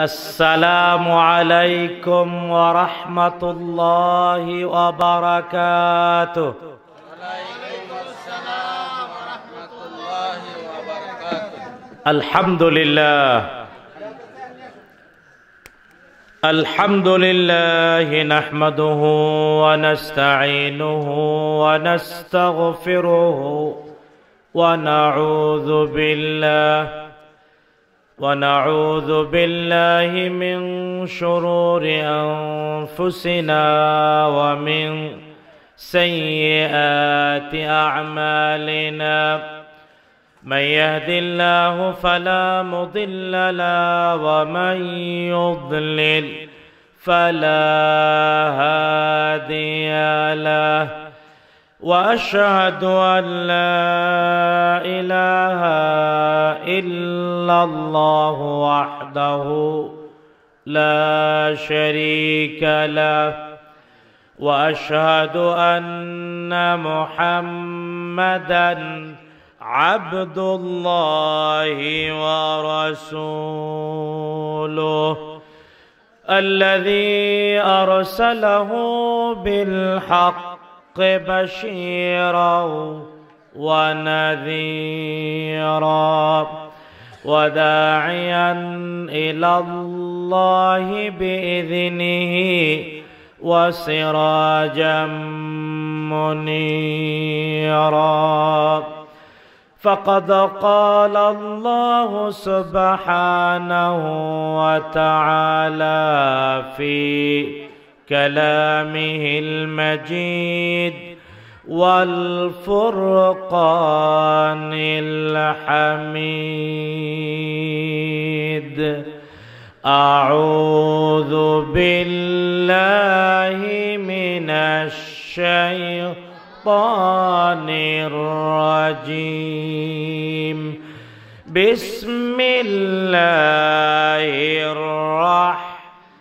السلام عليكم ورحمة الله وبركاته وعليكم السلام ورحمة الله وبركاته الحمد لله الحمد لله نحمده ونستعينه ونستغفره ونعوذ بالله ونعوذ بالله من شرور انفسنا ومن سيئات اعمالنا من يهد الله فلا مضل له ومن يضلل فلا هادي له واشهد ان لا اله الا الله وحده لا شريك له واشهد ان محمدا عبد الله ورسوله الذي ارسله بالحق الحق بشيرا ونذيرا وداعيا الى الله باذنه وسراجا منيرا فقد قال الله سبحانه وتعالى في كلامه المجيد والفرقان الحميد اعوذ بالله من الشيطان الرجيم بسم الله الرحمن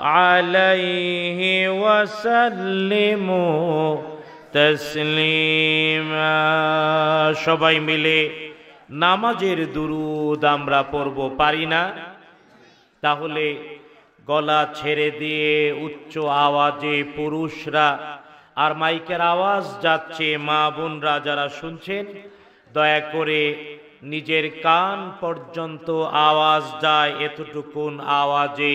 عليه وسلموا تسليما সবাই মিলে নামাজের দুরুদ আমরা পড়ব পারি না তাহলে গলা ছেড়ে দিয়ে উচ্চ আওয়াজে পুরুষরা আর মাইকের আওয়াজ যাচ্ছে মা বোনরা যারা শুনছেন দয়া করে নিজের কান পর্যন্ত আওয়াজ যায় এতটুকুন আওয়াজে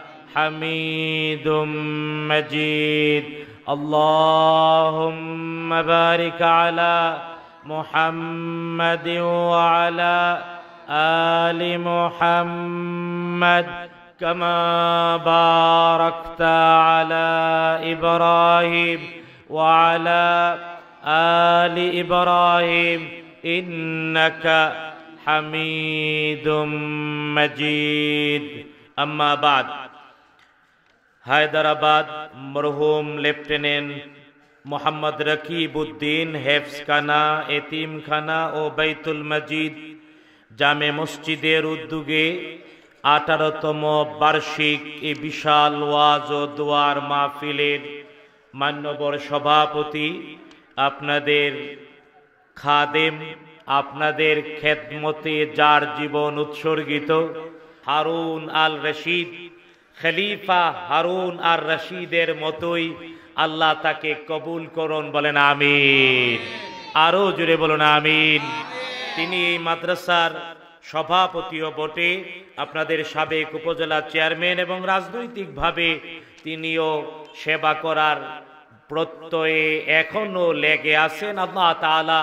حميد مجيد اللهم بارك على محمد وعلى ال محمد كما باركت على ابراهيم وعلى ال ابراهيم انك حميد مجيد اما بعد হায়দারাবাদ মরহুম লেফটেন্যান্ট মোহাম্মদ রকিবউদ্দিন হেফসখানা এতিমখানা ও বাইতুল মজিদ জামে মসজিদের উদ্যোগে আঠারোতম বার্ষিক এ বিশাল ওয়াজ ও দোয়ার মাহফিলের মান্যবর সভাপতি আপনাদের খাদেম আপনাদের খেদমতে যার জীবন উৎসর্গিত হারুন আল রশিদ খলিফা হারুন আর রশিদের মতোই আল্লাহ তাকে কবুল করুন বলেন আমিন আরো জুড়ে বলুন আমিন তিনি এই মাদ্রাসার সভাপতিও বটে আপনাদের সাবেক উপজেলা চেয়ারম্যান এবং রাজনৈতিকভাবে তিনিও সেবা করার প্রত্যয়ে এখনো লেগে আছেন আল্লাহ তালা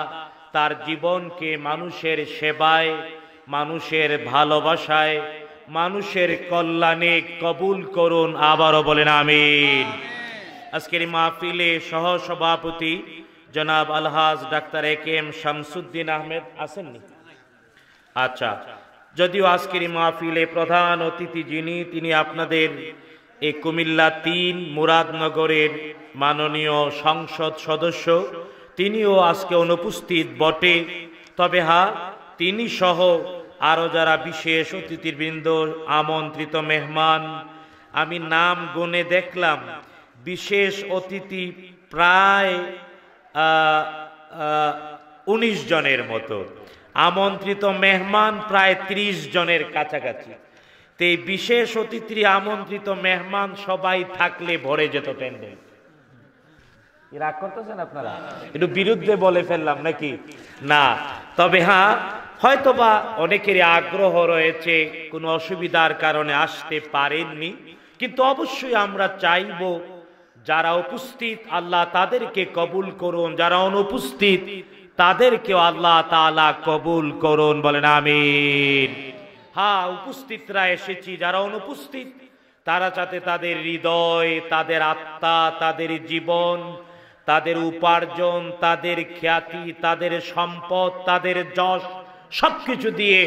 তার জীবনকে মানুষের সেবায় মানুষের ভালোবাসায় মানুষের কল্যাণে কবুল করুন আবারও বলেন আমিন আজকের মাহফিলে সহ সভাপতি জনাব আলহাজ doctor A K M Shamsuddin Ahmed আসেননি আচ্ছা যদিও আজকের মাহফিলে প্রধান অতিথি যিনি তিনি আপনাদের এই কুমিল্লা তিন মুরাদনগরের মাননীয় সংসদ সদস্য তিনিও আজকে অনুপস্থিত বটে তবে হা হ্যাঁ, তিনি সহ আরও যারা বিশেষ অতিথিবৃন্দ আমন্ত্রিত মেহমান আমি নাম গুনে দেখলাম বিশেষ অতিথি প্রায় উনিশ জনের মতো আমন্ত্রিত মেহমান প্রায় ত্রিশ জনের কাছাকাছি তো এই বিশেষ অতিথি আমন্ত্রিত মেহমান সবাই থাকলে ভরে যেত প্যান্ডেল রাগ করতেছেন আপনারা একটু বিরুদ্ধে বলে ফেললাম নাকি না তবে হ্যাঁ হয়তোবা অনেকেরই আগ্রহ রয়েছে কোনো অসুবিধার কারণে আসতে পারেননি কিন্তু অবশ্যই আমরা চাইব যারা উপস্থিত আল্লাহ তাদেরকে কবুল করুন যারা অনুপস্থিত তাদেরকেও আল্লাহ তালা কবুল করুন বলেন আমিন হা হ্যাঁ, উপস্থিতরা এসেছি যারা অনুপস্থিত তারা যাতে তাদের হৃদয় তাদের আত্মা তাদের জীবন তাদের উপার্জন তাদের খ্যাতি তাদের সম্পদ তাদের যশ সবকিছু দিয়ে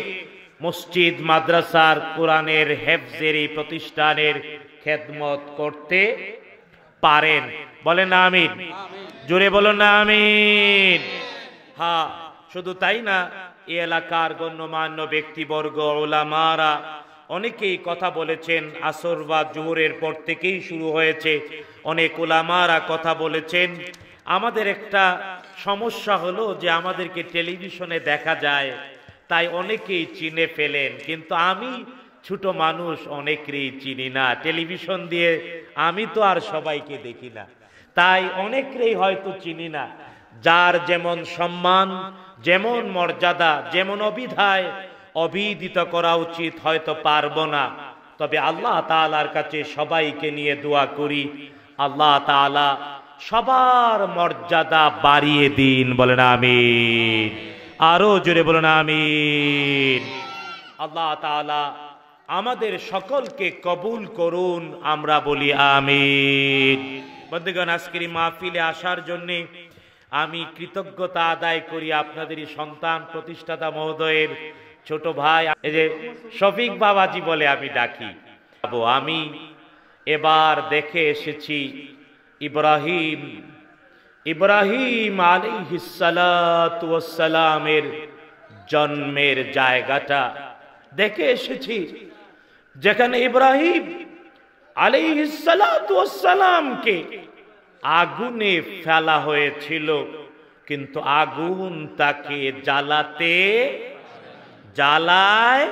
মসজিদ মাদ্রাসার কোরআনের হেফজের এই প্রতিষ্ঠানের খেদমত করতে পারেন বলে না আমিন জোরে বলো না আমিন হ্যাঁ শুধু তাই না এ এলাকার গণ্যমান্য ব্যক্তিবর্গ ওলামারা অনেকেই কথা বলেছেন আসর বা জোহরের পর থেকেই শুরু হয়েছে অনেক ওলামারা কথা বলেছেন আমাদের একটা সমস্যা হলো যে আমাদেরকে টেলিভিশনে দেখা যায় তাই অনেকেই চিনে ফেলেন কিন্তু আমি ছোট মানুষ অনেকেই চিনি না টেলিভিশন দিয়ে আমি তো আর সবাইকে দেখি না তাই অনেকেই হয়তো চিনি না যার যেমন সম্মান যেমন মর্যাদা যেমন অবিধায় অবিদিত করা উচিত হয়তো পারব না তবে আল্লাহ তালার কাছে সবাইকে নিয়ে দোয়া করি আল্লাহ তালা সবার মর্যাদা বাড়িয়ে দিন বলেন আমি আরো জোরে বলুন আমিন আল্লাহ তালা আমাদের সকলকে কবুল করুন আমরা বলি আমিন বন্ধুগণ আজকের মাহফিলে আসার জন্যে আমি কৃতজ্ঞতা আদায় করি আপনাদেরই সন্তান প্রতিষ্ঠাতা মহোদয়ের ছোট ভাই এই যে শফিক বাবাজি বলে আমি ডাকি আমি এবার দেখে এসেছি ইব্রাহিম ইব্রাহিম আলী হিসালামের জন্মের জায়গাটা দেখে এসেছি যেখানে ইব্রাহিম আলী হিসালামকে আগুনে ফেলা হয়েছিল কিন্তু আগুন তাকে জ্বালাতে জ্বালায়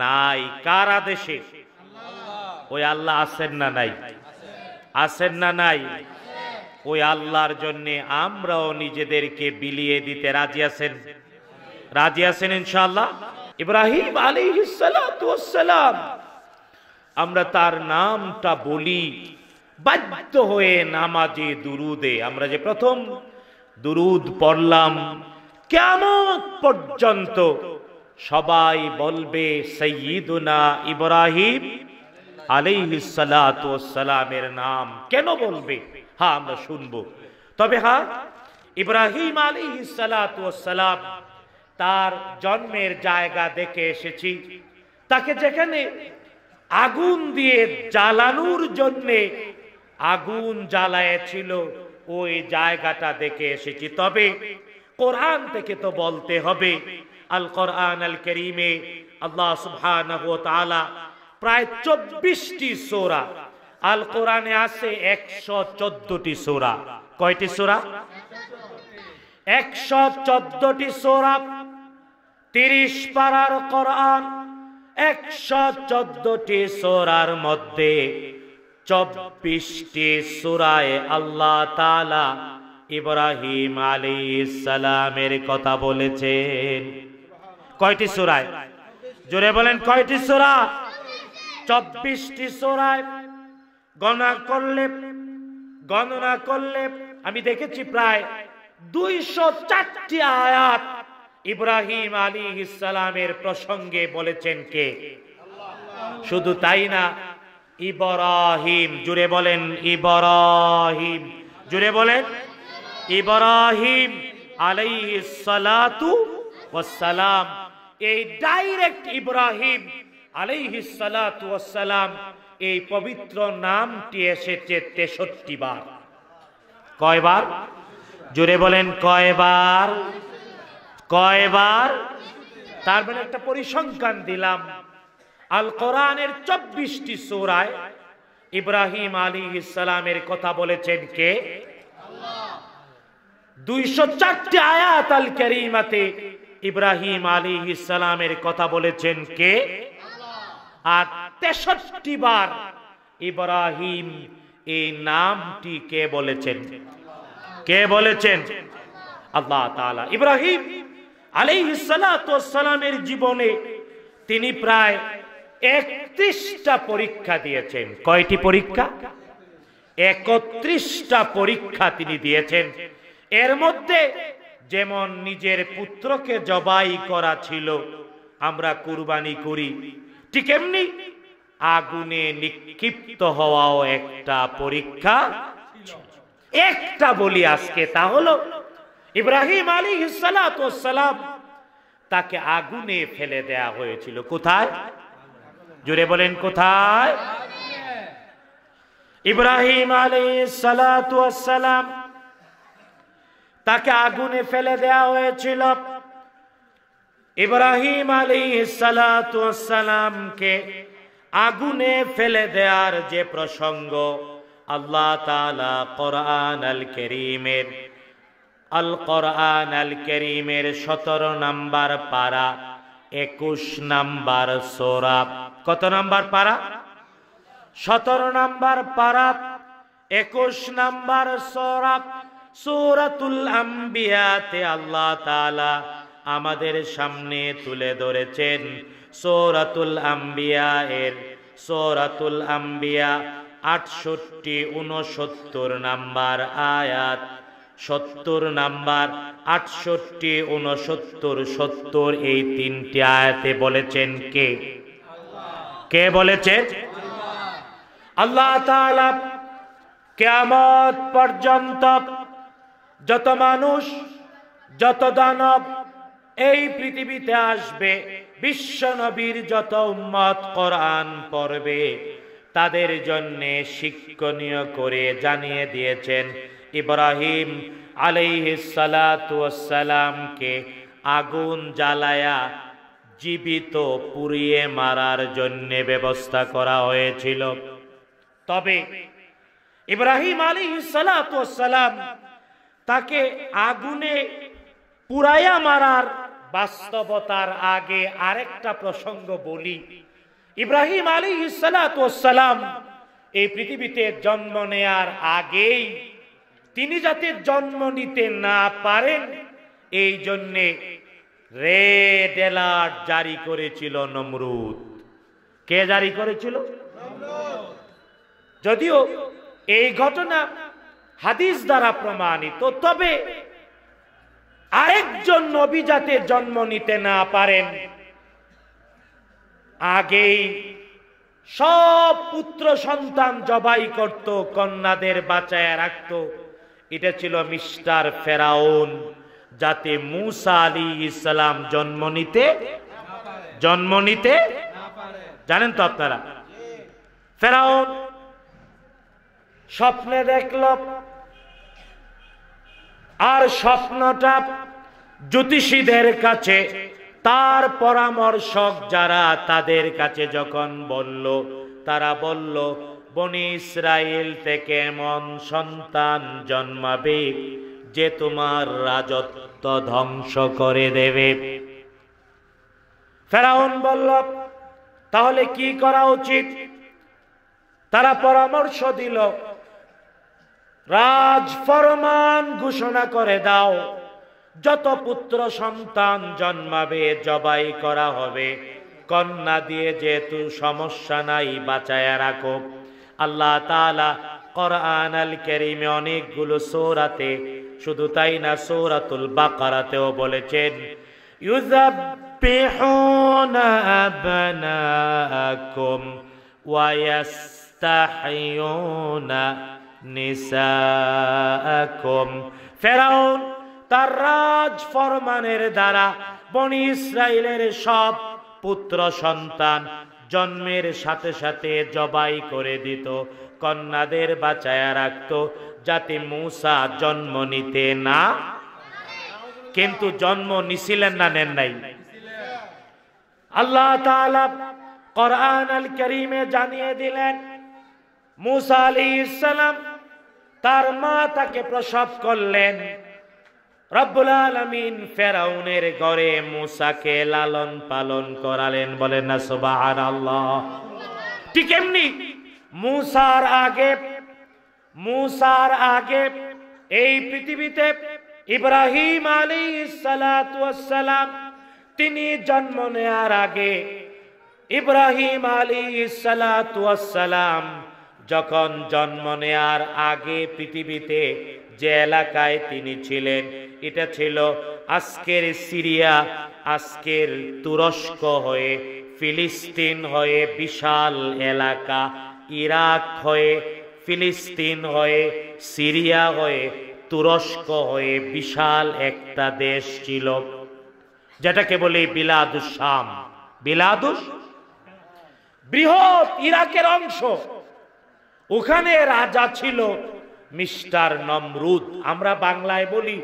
নাই কারা দেশে ওই আল্লাহ আছেন না নাই আছেন না নাই ওই আল্লাহর জন্য আমরাও নিজেদেরকে বিলিয়ে দিতে রাজি আছেন রাজি আছেন ইনশাল্লাহ ইব্রাহিম আলী সালাম আমরা তার নামটা বলি বাধ্য হয়ে নামাজে দুরুদে আমরা যে প্রথম দুরুদ পড়লাম কেমন পর্যন্ত সবাই বলবে সৈয়দুনা ইব্রাহিম আলাইহিস সালামের নাম কেন বলবে হা হ্যাঁ, আমরা শুনব তবে হা হ্যাঁ, ইব্রাহিম আলী সালাম তার জন্মের জায়গা দেখে এসেছি তাকে যেখানে আগুন দিয়ে জ্বালানোর জন্যে আগুন জ্বালায়েছিল ওই জায়গাটা দেখে এসেছি তবে কোরআন থেকে তো বলতে হবে আল কোরআন আল করিমে আল্লাহ সুবহানাহু ওয়া তাআলা প্রায় চব্বিশটি সোরা আল কোরআনে আছে একশো চোদ্দটি সোরা কয়টি সোরা একশো চোদ্দটি সোরা তিরিশ পারার কোরআন একশো চোদ্দটি সোরার মধ্যে চব্বিশটি সুরায় আল্লাহ তালা ইব্রাহিম আলী সালামের কথা বলেছেন কয়টি সুরায় জোরে বলেন কয়টি সুরা চব্বিশটি সুরায় গণনা করলে গণনা করলে আমি দেখেছি প্রায় দুইশো চারটি আয়াত ইব্রাহিম আলী ইসালামের প্রসঙ্গে বলেছেন কে শুধু তাই না ইবরাহিম জুড়ে বলেন ইবরাহিম জুড়ে বলেন ইবরাহিম আলাইহিসালাতু ওয়াসসালাম এই ডাইরেক্ট ইব্রাহিম আলাইহিসালাতু এই পবিত্র নামটি এসেছে তেষট্টি বার কয়বার জুড়ে বলেন কয়বার কয়বার তারপরে মানে একটা পরিসংখ্যান দিলাম আল কোরআনের চব্বিশটি সুরায় ইব্রাহিম আলী ইসলামের কথা বলেছেন কে দুইশো চারটি আয়াত আল করিমাতে ইব্রাহিম আলী ইসলামের কথা বলেছেন কে আর তেষট্টি বার ইব্রাহিম এই নামটি কে বলেছেন কে বলেছেন আল্লাহ তালা ইব্রাহিম আলাইসালামের জীবনে তিনি প্রায় একত্রিশটা পরীক্ষা দিয়েছেন কয়টি পরীক্ষা একত্রিশটা পরীক্ষা তিনি দিয়েছেন এর মধ্যে যেমন নিজের পুত্রকে জবাই করা ছিল আমরা কুরবানি করি ঠিক এমনি আগুনে নিক্ষিপ্ত হওয়াও একটা পরীক্ষা একটা বলি আজকে তা হলো ইব্রাহিম আলী সালাম তাকে আগুনে ফেলে দেয়া হয়েছিল কোথায় জুড়ে বলেন কোথায় ইব্রাহিম আলী সালাম তাকে আগুনে ফেলে দেয়া হয়েছিল ইব্রাহিম আলী সালামকে কে আগুনে ফেলে দেওয়ার যে প্রসঙ্গ আল্লাহ তালা কোরআন আল করিমের আল কোরআন আল করিমের সতেরো নাম্বার পারা একুশ নাম্বার সোরা কত নাম্বার পারা সতেরো নাম্বার পারা একুশ নাম্বার সোরা সৌরাতুল আম্বিয়াতে আল্লাহ তালা আমাদের সামনে তুলে ধরেছেন সৌরাতুল আম্বিয়া এর সৌরাতুল আম্বিয়া আটষট্টি উনসত্তর নাম্বার আয়াত সত্তর নাম্বার আটষট্টি উনসত্তর সত্তর এই তিনটি আয়াতে বলেছেন কে কে বলেছেন আল্লাহ তাআলা কেয়ামত পর্যন্ত যত মানুষ যত দানব এই পৃথিবীতে আসবে বিশ্ব নবীর যত উম্মত কোরআন পড়বে তাদের জন্য শিক্ষণীয় করে জানিয়ে দিয়েছেন ইব্রাহিম আলাইহিসালামকে আগুন জ্বালায়া জীবিত পুড়িয়ে মারার জন্য ব্যবস্থা করা হয়েছিল তবে ইব্রাহিম আলিহিসালাম তাকে আগুনে পুরাইয়া মারার বাস্তবতার আগে আরেকটা প্রসঙ্গ বলি ইব্রাহিম আলী সালাম এই পৃথিবীতে জন্ম নেয়ার আগেই তিনি যাতে জন্ম নিতে না পারেন এই জন্যে রেড অ্যালার্ট জারি করেছিল নমরুদ কে জারি করেছিল যদিও এই ঘটনা হাদিস দ্বারা প্রমাণিত তবে আরেকজন নবী যাতে জন্ম নিতে না পারেন আগেই সব পুত্র সন্তান জবাই করত কন্যাদের বাঁচায় রাখত এটা ছিল মিস্টার ফেরাউন যাতে মুসা আলী ইসলাম জন্ম নিতে জন্ম নিতে জানেন তো আপনারা ফেরাউন স্বপ্নে দেখল আর স্বপ্নটা জ্যোতিষীদের কাছে তার পরামর্শক যারা তাদের কাছে যখন বলল তারা বলল বনি ইসরায়েল থেকে এমন সন্তান জন্মাবে যে তোমার রাজত্ব ধ্বংস করে দেবে ফেরাউন বলল তাহলে কি করা উচিত তারা পরামর্শ দিল রাজ ফরমান ঘোষণা করে দাও যত পুত্র সন্তান জন্মাবে জবাই করা হবে কন্যা দিয়ে যেহেতু সমস্যা নাই বাঁচায়া রাখো আল্লাহ তালা কোরআন আল কেরিমে অনেকগুলো সৌরাতে শুধু তাই না সৌরাতুল বাকারাতেও বলেছেন يذبحون أبناءكم ويستحيون নিসাআকুম ফেরাউন তার রাজ ফরমানের দ্বারা বনি ইসরায়েলের সব পুত্র সন্তান জন্মের সাথে সাথে জবাই করে দিত কন্যাদের বাঁচায়া রাখত যাতে মূসা জন্ম নিতে না কিন্তু জন্ম নিছিলেন না নেন নাই আল্লাহ তাআলা কোরআন আল করিমে জানিয়ে দিলেন মুসা আলী ইসালাম তার মা তাকে প্রসব করলেন রব্বুল আলমিন ফেরাউনের ঘরে মুসাকে লালন পালন করালেন বলেন না সোবাহার আল্লাহ ঠিক এমনি মুসার আগে মুসার আগে এই পৃথিবীতে ইব্রাহিম আলী সালাম তিনি জন্ম নেয়ার আগে ইব্রাহিম আলী সালাম যখন জন্ম নেয়ার আগে পৃথিবীতে যে এলাকায় তিনি ছিলেন এটা ছিল আজকের সিরিয়া আজকের তুরস্ক হয়ে ফিলিস্তিন হয়ে বিশাল এলাকা ইরাক হয়ে ফিলিস্তিন হয়ে সিরিয়া হয়ে তুরস্ক হয়ে বিশাল একটা দেশ ছিল যেটাকে বলি বিলাদুসাম বিলাদুস বৃহৎ ইরাকের অংশ ওখানে রাজা ছিল মিস্টার নমরুদ আমরা বাংলায় বলি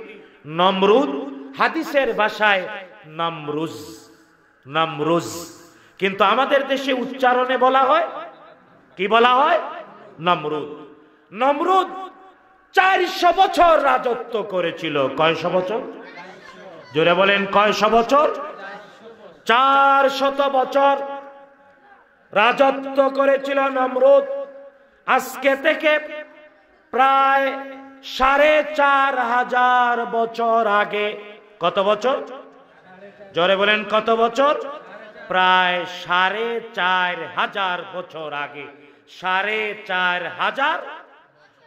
নমরুদ হাদিসের ভাষায় নমরুজ নমরুজ কিন্তু আমাদের দেশে উচ্চারণে বলা হয় কি বলা হয় নমরুদ নমরুদ চারশো বছর রাজত্ব করেছিল কয়শো বছর জোরে বলেন কয়শো বছর চার শত বছর রাজত্ব করেছিল নমরুদ আজকে থেকে প্রায় সাড়ে চার হাজার বছর আগে কত বছর জরে বলেন কত বছর প্রায় সাড়ে চার হাজার বছর আগে সাড়ে চার হাজার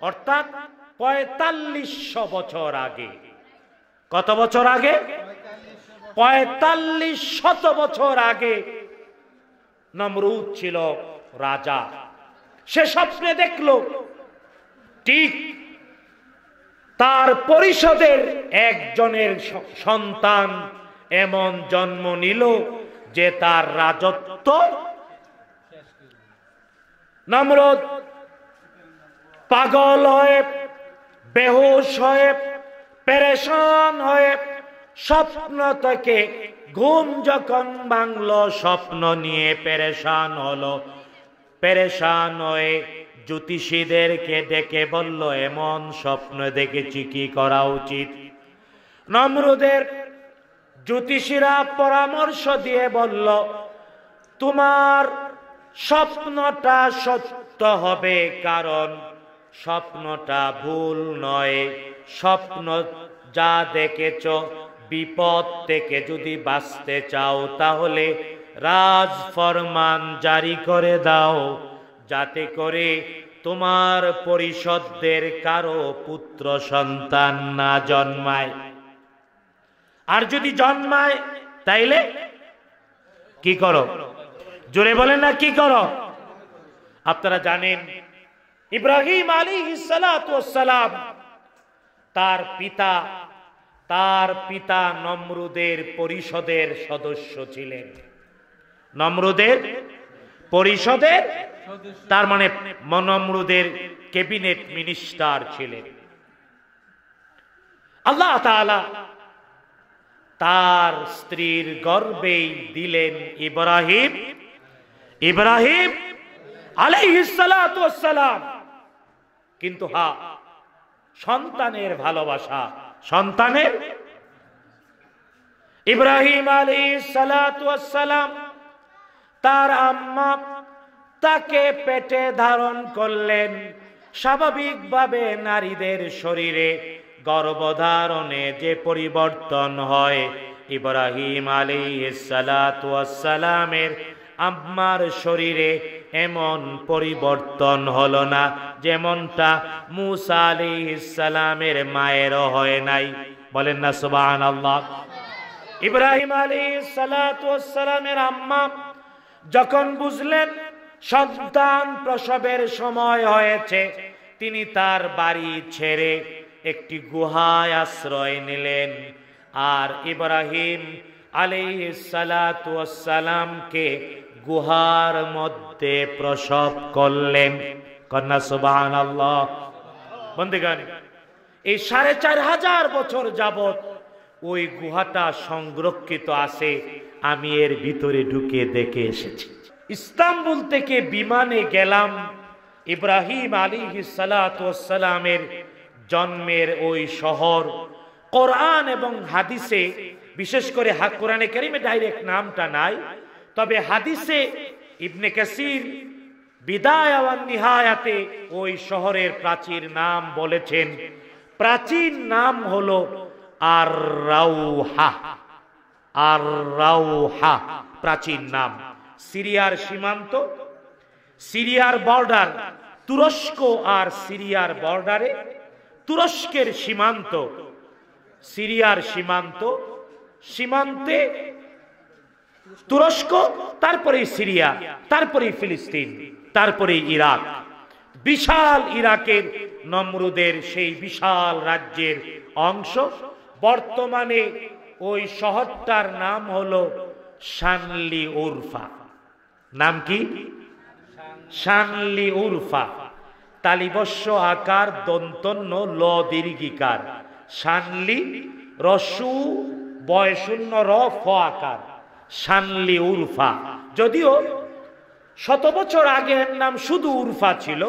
অর্থাৎ পঁয়তাল্লিশশো বছর আগে কত বছর আগে পঁয়তাল্লিশ শত বছর আগে নমরুদ ছিল রাজা সে স্বপ্নে দেখল ঠিক তার পরিষদের একজনের সন্তান এমন জন্ম নিল যে তার রাজত্ব নমরদ পাগল হয়ে বেহোশ হয়ে পেরেশান হয়ে স্বপ্ন থেকে ঘুম যখন বাংলো স্বপ্ন নিয়ে পেরেশান হলো পেরেশান হয়ে জ্যোতিষীদেরকে ডেকে বলল এমন স্বপ্ন দেখেছি কি করা উচিত নমরুদের জ্যোতিষীরা পরামর্শ দিয়ে বলল তোমার স্বপ্নটা সত্য হবে কারণ স্বপ্নটা ভুল নয় স্বপ্ন যা দেখেছ বিপদ থেকে যদি বাঁচতে চাও তাহলে রাজ ফরমান জারি করে দাও যাতে করে তোমার পরিষদদের কারো পুত্র সন্তান না জন্মায় আর যদি জন্মায় তাইলে কি করো জোরে বলেন না কি করো আপনারা জানেন ইব্রাহিম আলী সালাম তার পিতা তার পিতা নমরুদের পরিষদের সদস্য ছিলেন নম্রদের পরিষদের তার মানে নম্রদের ক্যাবিনেট মিনিস্টার ছিলেন আল্লাহ তাআলা তার স্ত্রীর গর্বেই দিলেন ইব্রাহিম ইব্রাহিম আলাইহিসালাম কিন্তু হা সন্তানের ভালোবাসা সন্তানের ইব্রাহিম আলী আলাইহিসালাম তার আম্মা তাকে পেটে ধারণ করলেন স্বাভাবিকভাবে নারীদের শরীরে গর্ভধারণে যে পরিবর্তন হয় ইব্রাহিম আলী সালাতামের আম্মার শরীরে এমন পরিবর্তন হল না যেমনটা মুসা আলী ইসালামের মায়েরও হয় নাই বলেন না সুবাহ আল্লাহ ইব্রাহিম আলী সালাতামের আম্মা যখন বুঝলেন সন্তান প্রসবের সময় হয়েছে তিনি তার বাড়ি ছেড়ে একটি গুহায় আশ্রয় নিলেন আর ইব্রাহিম আলাইসালামকে গুহার মধ্যে প্রসব করলেন কন্যা সুবাহ বন্দিগান এই সাড়ে চার হাজার বছর যাবত ওই গুহাটা সংরক্ষিত আছে আমি এর ভিতরে ঢুকে দেখে এসেছি ইস্তাম্বুল থেকে বিমানে গেলাম ইব্রাহিম আলী সালাতামের জন্মের ওই শহর কোরআন এবং হাদিসে বিশেষ করে কোরআনে কেরিমে ডাইরেক্ট নামটা নাই তবে হাদিসে ইবনে কাসির বিদায় নিহায়াতে ওই শহরের প্রাচীর নাম বলেছেন প্রাচীন নাম হলো আর রাউহা আর রাউহা প্রাচীন নাম সিরিয়ার সীমান্ত সিরিয়ার বর্ডার তুরস্ক আর সিরিয়ার বর্ডারে তুরস্কের সীমান্ত সিরিয়ার সীমান্ত সীমান্তে তুরস্ক তারপরে সিরিয়া তারপরে ফিলিস্তিন তারপরে ইরাক বিশাল ইরাকের নমরুদের সেই বিশাল রাজ্যের অংশ বর্তমানে ওই শহরটার নাম হলো শানলি উরফা নাম কি শানলি উরফা তালিবস্য আকার দন্তন্য ল দীর্ঘিকার শানলি রসু বয়শূন্য র ফ আকার শানলি উরফা যদিও শত বছর আগে এর নাম শুধু উরফা ছিল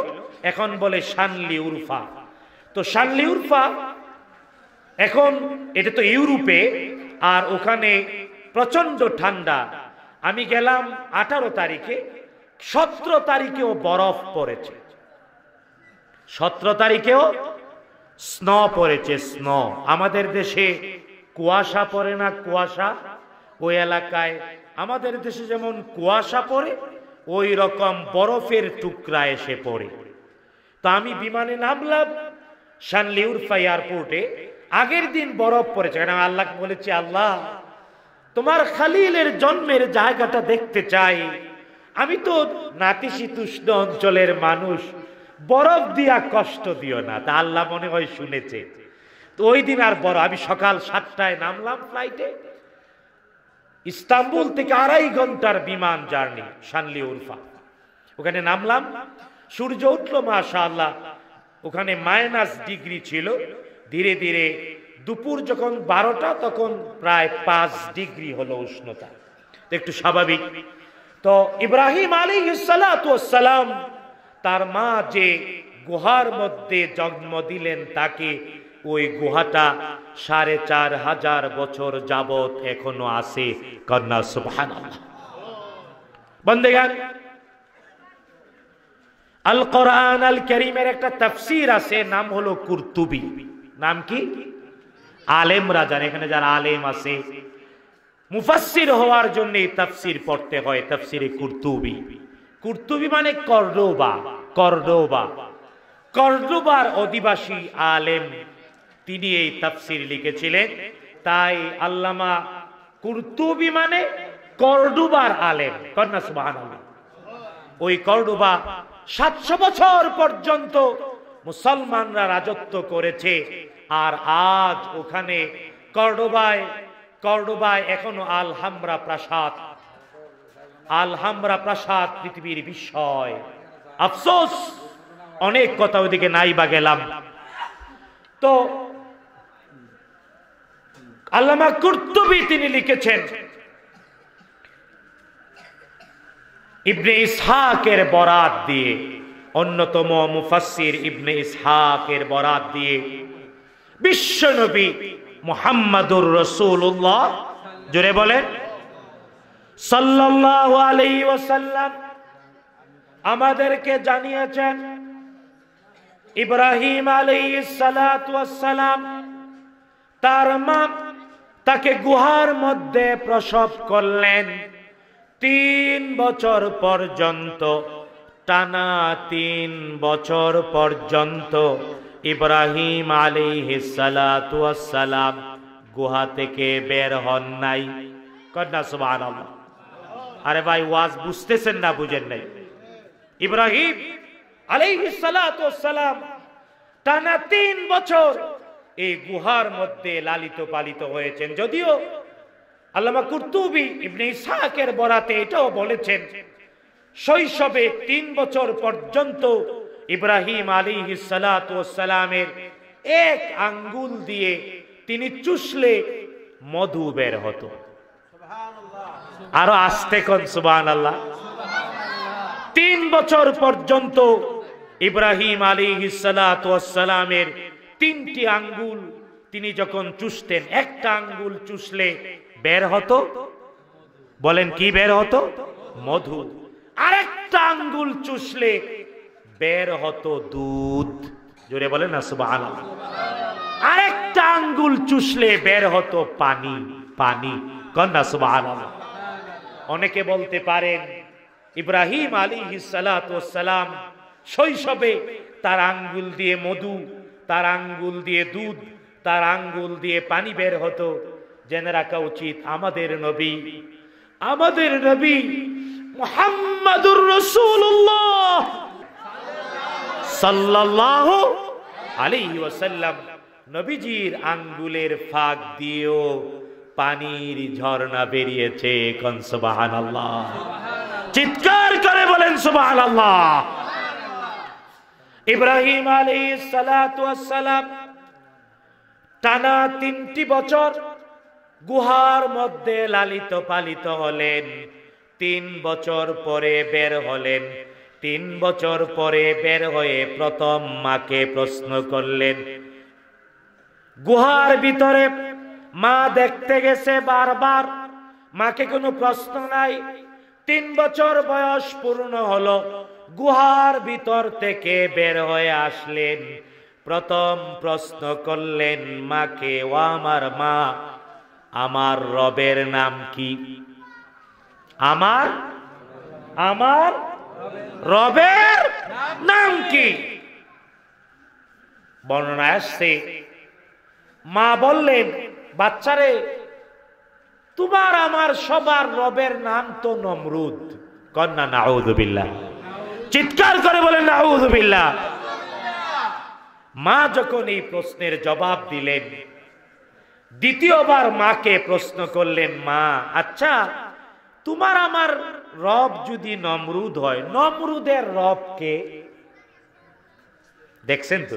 এখন বলে শানলি উরফা তো শানলি উরফা এখন এটা তো ইউরোপে আর ওখানে প্রচন্ড ঠান্ডা আমি গেলাম আঠারো তারিখে সতেরো তারিখেও বরফ পড়েছে সতেরো তারিখেও স্ন পড়েছে স্ন আমাদের দেশে কুয়াশা পড়ে না কুয়াশা ওই এলাকায় আমাদের দেশে যেমন কুয়াশা পড়ে ওই রকম বরফের টুকরা এসে পড়ে তা আমি বিমানে নামলাম শানলিউরফা এয়ারপোর্টে আগের দিন বরফ পড়েছে কারণ আমি আল্লাহকে বলেছি আল্লাহ তোমার খালিলের জন্মের জায়গাটা দেখতে চাই আমি তো নাতিশীতুষ্ণ অঞ্চলের মানুষ বরফ দিয়া কষ্ট দিও না তা আল্লাহ মনে হয় শুনেছে তো ওই দিন আর বড় আমি সকাল সাতটায় নামলাম ফ্লাইটে ইস্তাম্বুল থেকে আড়াই ঘন্টার বিমান জার্নি সানলি উরফা ওখানে নামলাম সূর্য উঠল মাশা আল্লাহ ওখানে মাইনাস ডিগ্রি ছিল ধীরে ধীরে দুপুর যখন বারোটা তখন প্রায় পাঁচ ডিগ্রি হলো উষ্ণতা একটু স্বাভাবিক তো ইব্রাহিম আলী সালাম তার মা যে গুহার মধ্যে জন্ম দিলেন তাকে ওই গুহাটা সাড়ে চার হাজার বছর যাবৎ এখনো আসে কন্যা সুবহান বন্দেগান আল কোরআন আল করিমের একটা তাফসির আছে নাম হলো কুর্তুবি নাম কি আলেমরা রাজার এখানে যারা আলেম আছে মুফাসির হওয়ার জন্য তাফসির পড়তে হয় তাফসিরে কুর্তুবি কুর্তুবি মানে কর্ডোবা কর্ডোবা করডোবার অধিবাসী আলেম তিনি এই তাফসির লিখেছিলেন তাই আল্লামা কুর্তুবি মানে কর্ডোবার আলেম কন্যা ওই কর্ডোবা সাতশো বছর পর্যন্ত মুসলমানরা রাজত্ব করেছে আর আজ ওখানে কর্ডোবায় কর্ডোবায় এখনো আলহামরা প্রাসাদ আলহামরা প্রাসাদ পৃথিবীর বিষয় আফসোস অনেক কথা ওদিকে নাই বা গেলাম তো আল্লামা কুর্তুবি তিনি লিখেছেন ইবনে ইসহাকের বরাত দিয়ে অন্যতম মুফাসির ইবনে ইসহাকের বরাত দিয়ে বিশ্বনবী মোহাম্মদুর রসুল্লাহ জোরে বলেন সাল্লাহ আলি ওয়াসাল্লাম আমাদেরকে জানিয়েছেন ইব্রাহিম আলী সালাম তার মা তাকে গুহার মধ্যে প্রসব করলেন তিন বছর পর্যন্ত টানা তিন বছর পর্যন্ত ইব্রাহিম আলিহিসালাম গুহা থেকে বের হন নাই আরে ভাই ওয়াজ বুঝতেছেন না বুঝেন নাই ইব্রাহিম আলিহিসালাম টানা তিন বছর এই গুহার মধ্যে লালিত পালিত হয়েছেন যদিও আল্লামা কুর্তুবি ইবনে ইসাহাকের বরাতে এটাও বলেছেন শৈশবে তিন বছর পর্যন্ত ইব্রাহিম আলী সালামের এক আঙ্গুল দিয়ে তিনি চুষলে মধু বের হতো আরো আসতে কন সুবান আল্লাহ তিন বছর পর্যন্ত ইব্রাহিম আলী সালামের তিনটি আঙ্গুল তিনি যখন চুষতেন একটা আঙ্গুল চুষলে বের হতো বলেন কি বের হতো মধু আরেকটা আঙ্গুল চুষলে বের হতো দুধ জোরে বলেন না আরেকটা আঙ্গুল চুষলে বের হতো পানি পানি কন্যা সুবাহ অনেকে বলতে পারেন ইব্রাহিম আলী সালাম শৈশবে তার আঙ্গুল দিয়ে মধু তার আঙ্গুল দিয়ে দুধ তার আঙ্গুল দিয়ে পানি বের হতো জেনে রাখা উচিত আমাদের নবী আমাদের নবী মোহাম্মদুর রসুল্লাহ সাল্লাহ নবীজির আঙ্গুলের ফাঁক দিয়েও পানির ঝর্ণা বেরিয়েছে চিৎকার করে বলেন সুবাহান আল্লাহ ইব্রাহিম আলী সালাম টানা তিনটি বছর গুহার মধ্যে লালিত পালিত হলেন তিন বছর পরে বের হলেন তিন বছর পরে বের হয়ে প্রথম মাকে প্রশ্ন করলেন গুহার ভিতরে মা দেখতে গেছে বারবার মাকে কোনো প্রশ্ন নাই তিন বছর বয়স পূর্ণ হলো গুহার ভিতর থেকে বের হয়ে আসলেন প্রথম প্রশ্ন করলেন মাকে ও আমার মা আমার রবের নাম কি আমার আমার রবের নাম কি বর্ণনা আসছে মা বললেন বাচ্চারে তোমার আমার সবার রবের নাম তো নমরুদ কন্যা নাউদুবিল্লা চিৎকার করে বলেন নাউদুবিল্লা মা যখন এই প্রশ্নের জবাব দিলেন দ্বিতীয়বার মাকে প্রশ্ন করলেন মা আচ্ছা তোমার আমার রব যদি নমরুদ হয় নমরুদের রবকে দেখছেন তো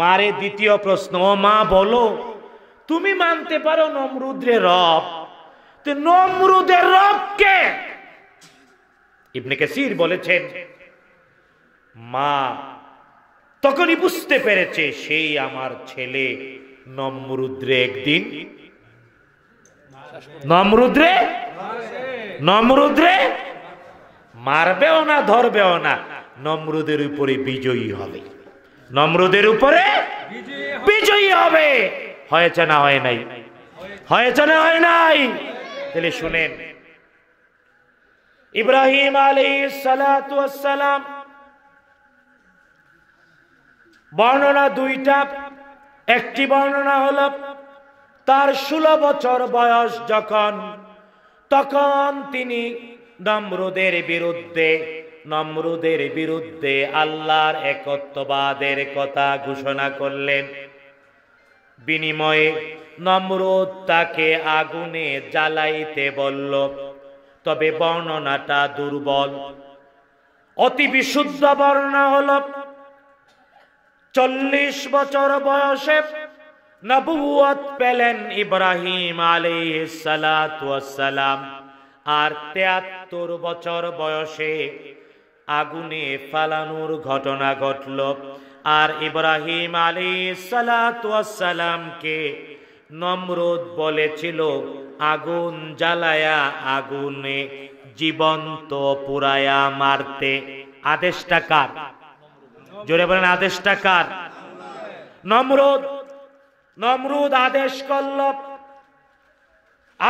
মারে দ্বিতীয় প্রশ্ন মা বলো তুমি মানতে পারো নমরুদ্রে রব তো নমরুদের রবকে ইবনে কাসির বলেছেন মা তখনই বুঝতে পেরেছে সেই আমার ছেলে নমরুদ্রে একদিন নমরুদ্রে নমরুদরে মারবেও না ধরবেও না নমরুদের উপরে বিজয়ী হবে নমরুদের উপরে বিজয়ী হবে হয়েছে না হয় নাই হয়েছে না হয় নাই তাহলে শুনেন ইব্রাহিম আলী সালাম বর্ণনা দুইটা একটি বর্ণনা হল তার ষোলো বছর বয়স যখন তখন তিনি নম্রুদের বিরুদ্ধে নমরুদের বিরুদ্ধে আল্লাহর একত্ববাদের কথা ঘোষণা করলেন বিনিময়ে নম্রুদ তাকে আগুনে জ্বালাইতে বলল তবে বর্ণনাটা দুর্বল অতি বিশুদ্ধ বর্ণনা হল চল্লিশ বছর বয়সে নবুয়ত পেলেন ইব্রাহিম সালাম আর তেয়াত্তর বছর বয়সে আগুনে ফালানোর ঘটনা ঘটল আর ইব্রাহিম আলী সালাতামকে নমরুদ বলেছিল আগুন জ্বালায়া আগুনে জীবন্ত পুরায়া মারতে আদেশটা কার জোরে বলেন আদেশটা কার নমরুদ নমরুদ আদেশ করল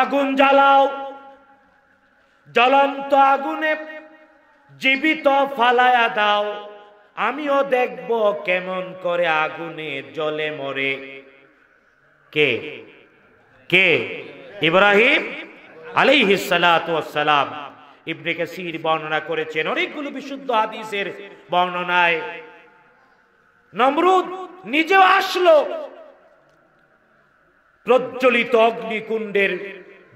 আগুন জ্বালাও জ্বলন্ত আগুনে জীবিত ফালায়া দাও আমিও দেখব কেমন করে আগুনে জলে মরে কে কে ইব্রাহিম আলাইহি সালাম ইবনে কাসির বর্ণনা করেছেন অনেকগুলো বিশুদ্ধ হাদিসের বর্ণনায় নমরুদ নিজেও আসলো প্রজ্জ্বলিত অগ্নিকুণ্ডের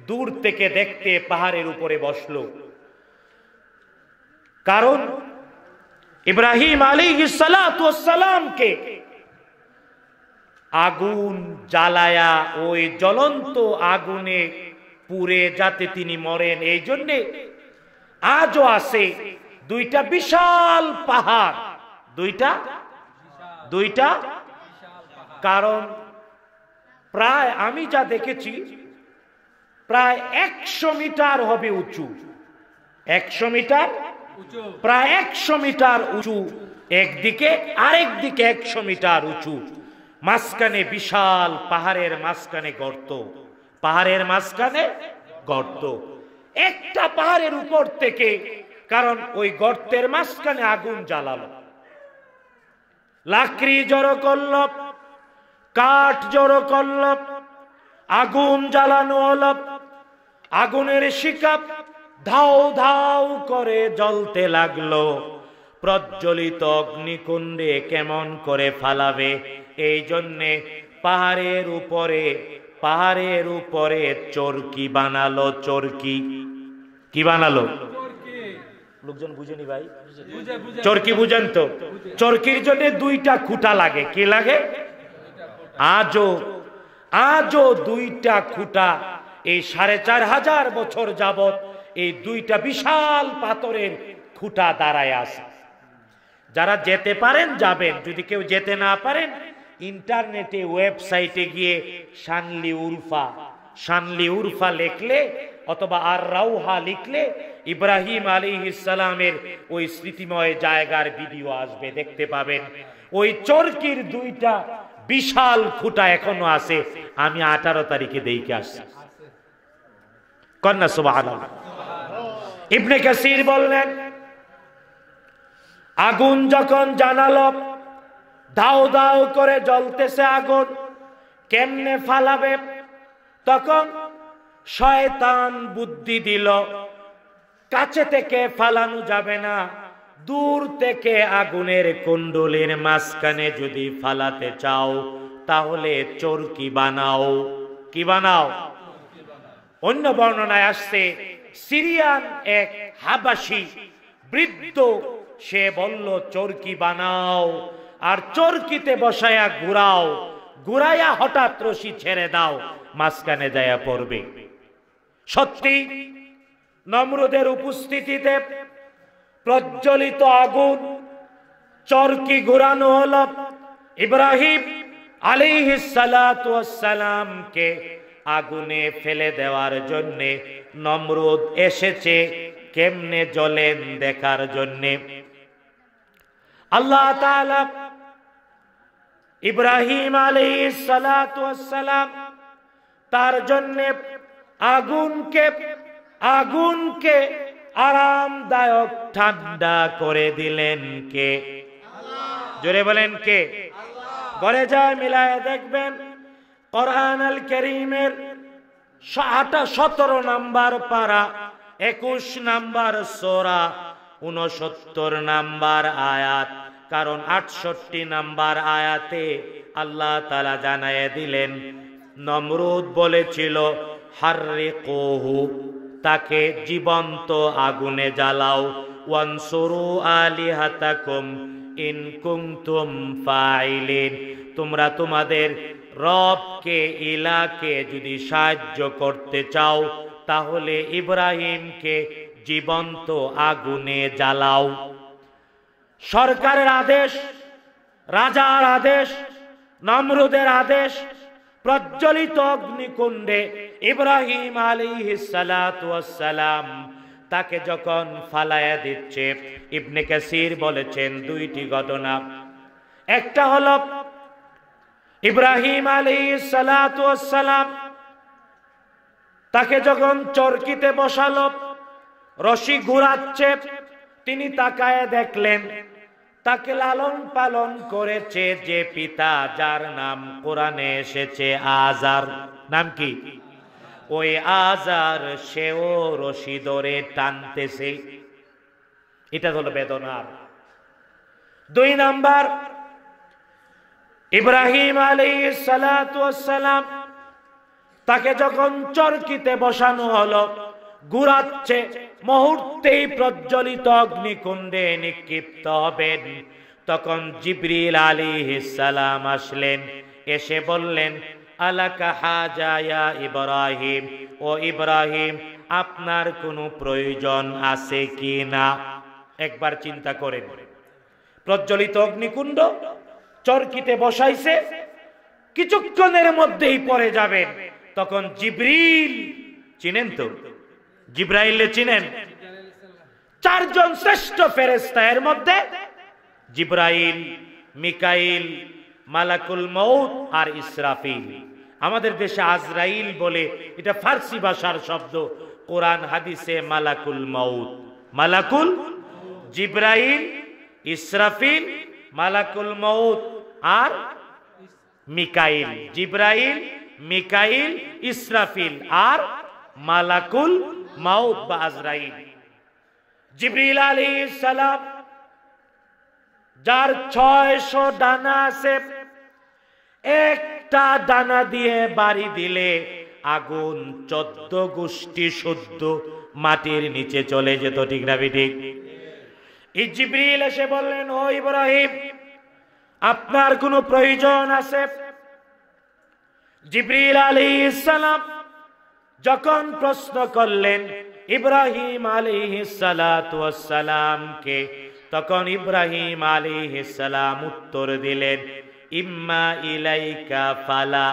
দূর থেকে দেখতে পাহাড়ের উপরে বসল কারণ ইব্রাহিম আলী সালামকে আগুন জ্বালায়া ওই জ্বলন্ত আগুনে পুরে যাতে তিনি মরেন এই জন্যে আজও আছে দুইটা বিশাল পাহাড় দুইটা দুইটা কারণ প্রায় আমি যা দেখেছি প্রায় একশো মিটার হবে উঁচু একশো মিটার প্রায় একশো মিটার উঁচু একদিকে আরেক দিকে একশো মিটার উঁচু মাঝখানে বিশাল পাহাড়ের মাঝখানে গর্ত পাহাড়ের মাঝখানে গর্ত একটা পাহাড়ের উপর থেকে কারণ ওই গর্তের মাঝখানে আগুন জ্বালালো লাকড়ি জড়ো করল কাঠ জড়ো করল আগুন জ্বালানো অলপ আগুনের শিকাপ ধাও ধাও করে জ্বলতে লাগলো প্রজ্বলিত অগ্নিকুণ্ডে কেমন করে ফালাবে এই জন্যে পাহাড়ের উপরে পাহাড়ের উপরে চরকি বানালো চরকি কি বানালো লোকজন বুঝেনি ভাই চরকি বুঝেন তো চরকির জন্য দুইটা খুঁটা লাগে কি লাগে আজও আজও দুইটা খুঁটা এই সাড়ে চার হাজার বছর যাবৎ এই দুইটা বিশাল পাথরের খুঁটা দাঁড়ায় আছে যারা যেতে পারেন যাবেন যদি কেউ যেতে না পারেন ইন্টারনেটে ওয়েবসাইটে গিয়ে শানলি উরফা শানলি উরফা লেখলে অথবা আর রাউহা লিখলে ইব্রাহিম আলী ইসালামের ওই স্মৃতিময় জায়গার ভিডিও আসবে দেখতে পাবেন ওই চরকির দুইটা বিশাল খুঁটা এখনো আছে আমি আঠারো তারিখে দেখে আসছি কন্যা সুবাহ ইবনে কাসির বললেন আগুন যখন জানালো দাও দাও করে জ্বলতেছে আগুন কেমনে ফালাবে তখন শয়তান বুদ্ধি দিল কাছে থেকে ফালানো যাবে না দূর থেকে আগুনের কুণ্ডলের মাঝখানে যদি ফালাতে চাও তাহলে চরকি বানাও কি বানাও অন্য বর্ণনায় আসছে সিরিয়ান এক হাবাসি বৃদ্ধ সে বলল চরকি বানাও আর চরকিতে বসায়া ঘুরাও ঘুরাইয়া হঠাৎ রশি ছেড়ে দাও মাঝখানে দেয়া পড়বে সত্যি নম্রদের উপস্থিতিতে প্রজ্বলিত আগুন চরকি ঘুরানো হল ইব্রাহিম সালামকে আগুনে ফেলে দেওয়ার জন্যে নমরুদ এসেছে কেমনে জলেন দেখার জন্যে আল্লাহ ইব্রাহিম সালাম তার জন্যে আগুনকে আগুনকে আরামদায়ক ঠান্ডা করে দিলেন কে জোরে বলেন কে ঘরে যায় মিলায় দেখবেন কোরআন আল করিমের আটা সতেরো নাম্বার পারা একুশ নাম্বার সোরা উনসত্তর নাম্বার আয়াত কারণ আটষট্টি নাম্বার আয়াতে আল্লাহ তালা জানায় দিলেন নমরুদ বলেছিল হার্রে কোহু তাকে জীবন্ত আগুনে জ্বালাও ওয়ানসুরু হাতাকুম ইন কুমতুম ফাইলিন তোমরা তোমাদের রবকে ইলাকে যদি সাহায্য করতে চাও তাহলে ইব্রাহিমকে জীবন্ত আগুনে জ্বালাও সরকারের আদেশ রাজার আদেশ নমরুদের আদেশ প্রজ্বলিত অগ্নিকুণ্ডে ইব্রাহিম আলী আলিহিসালাম তাকে যখন ফালায়া দিচ্ছে ইবনে কাসির বলেছেন দুইটি ঘটনা একটা হল ইব্রাহিম আলী সালাম তাকে যখন চরকিতে বসালো রশি ঘুরাচ্ছে তিনি তাকায় দেখলেন তাকে লালন পালন করেছে যে পিতা যার নাম কোরআনে এসেছে আজার নাম কি ওই আজার সেও রশি ধরে টানতেছে এটা হলো বেদনার দুই নাম্বার ইব্রাহিম আলী সালাম তাকে যখন চরকিতে বসানো হলো ঘুরাচ্ছে মুহূর্তেই প্রজ্বলিত অগ্নিকুণ্ডে নিক্ষিপ্ত হবেন তখন জিবরিল আলী সালাম আসলেন এসে বললেন আলাকা হাজায়া ইব্রাহিম ও ইব্রাহিম আপনার কোনো প্রয়োজন আছে কি না একবার চিন্তা করেন প্রজ্বলিত অগ্নিকুণ্ড চরকিতে বসাইছে কিছুক্ষণের মধ্যেই পরে যাবেন তখন জিব্রিল চিনেন তো জিব্রাইলে চিনেন চারজন শ্রেষ্ঠ ফেরেস্তা এর মধ্যে জিব্রাইল মিকাইল মালাকুল মৌত আর ইসরাফিল আমাদের দেশে আজরাইল বলে এটা ফার্সি ভাষার শব্দ কোরআন হাদিসে মালাকুল মাউত মালাকুল জিব্রাইল ইসরাফিল মালাকুল মাউত আর মিকাইল জিব্রাইল মিকাইল ইসরাফিল আর মালাকুল মাউত বা আজরাইল জিব্রিল আলী সালাম যার ছয়শ ডানা আছে এক একটা দানা দিয়ে বাড়ি দিলে আগুন চোদ্দ গোষ্ঠী শুদ্ধ মাটির নিচে চলে যেত ঠিক না বিঠিক ইজিব্রিল এসে বললেন ও ইব্রাহিম আপনার কোনো প্রয়োজন আছে জিব্রিল আলী ইসালাম যখন প্রশ্ন করলেন ইব্রাহিম আলী সালাতামকে তখন ইব্রাহিম আলী সালাম উত্তর দিলেন ইম্মা ইলাইকা ফালা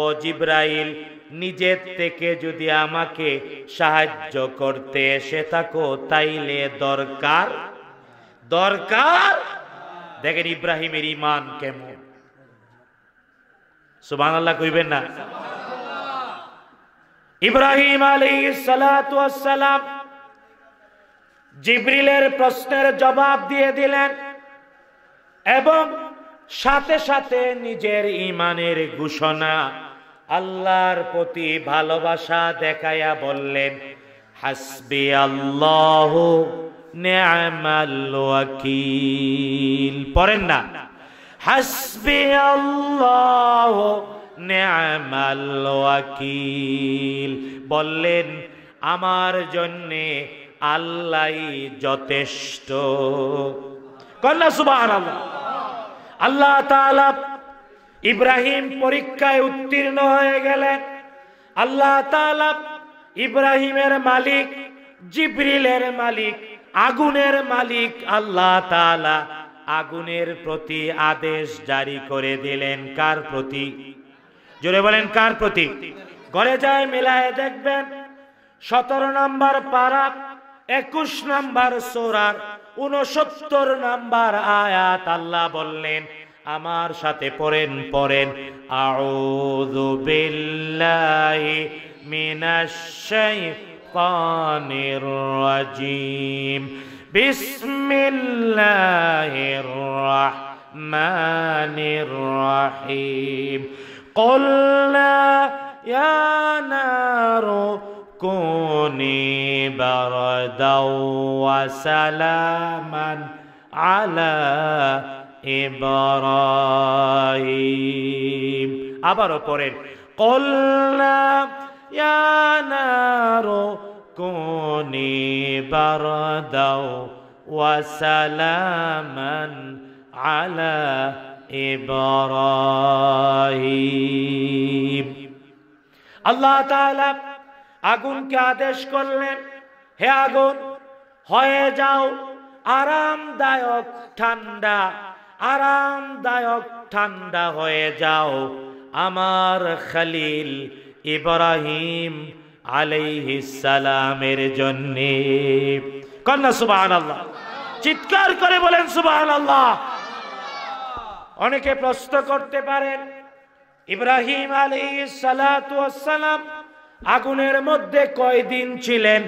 ও জিব্রাইল নিজের থেকে যদি আমাকে সাহায্য করতে এসে থাকো তাইলে দরকার দরকার দেখেন ইব্রাহিমের ইমান কেমন সুবান আল্লাহ কইবেন না ইব্রাহিম আলী সালাম জিব্রিলের প্রশ্নের জবাব দিয়ে দিলেন এবং সাথে সাথে নিজের ইমানের ঘোষণা আল্লাহর প্রতি ভালোবাসা দেখাইয়া বললেন হাসবি আল্লাহ ওয়াকিল পরেন না হাসবি আল্লাহ ওয়াকিল বললেন আমার জন্যে আল্লাহ যথেষ্ট কন্যা সুবাহ আল্লাহ আল্লাহ ইব্রাহিম পরীক্ষায় উত্তীর্ণ হয়ে গেলেন আল্লাহ ইব্রাহিমের মালিক জিব্রিলের মালিক আগুনের মালিক আল্লাহ আগুনের প্রতি আদেশ জারি করে দিলেন কার প্রতি জোরে বলেন কার প্রতি ঘরে যায় মেলায় দেখবেন সতেরো নম্বর পাড়া একুশ নম্বর সোরার উনসত্তর নাম্বার আয়াত আল্লাহ বললেন আমার সাথে পড়েন পড়েন আউযু বিল্লাহি মিনাশ শাইতানির রাজিম বিসমিল্লাহির রাহমানির রাহিম قل لا يا نار كوني بردا وسلاما على إبراهيم আবারও পড়েন قلنا يا نار كوني بردا وسلاما على إبراهيم الله تعالى আগুনকে আদেশ করলেন হে আগুন হয়ে যাও আরামদায়ক ঠান্ডা আরামদায়ক ঠান্ডা হয়ে যাও আমার খালিল ইব্রাহিম সালামের জন্যে কন্যা সুবাহ আল্লাহ চিৎকার করে বলেন সুবাহ আল্লাহ অনেকে প্রশ্ন করতে পারেন ইব্রাহিম আলী সালাম আগুনের মধ্যে কয়দিন ছিলেন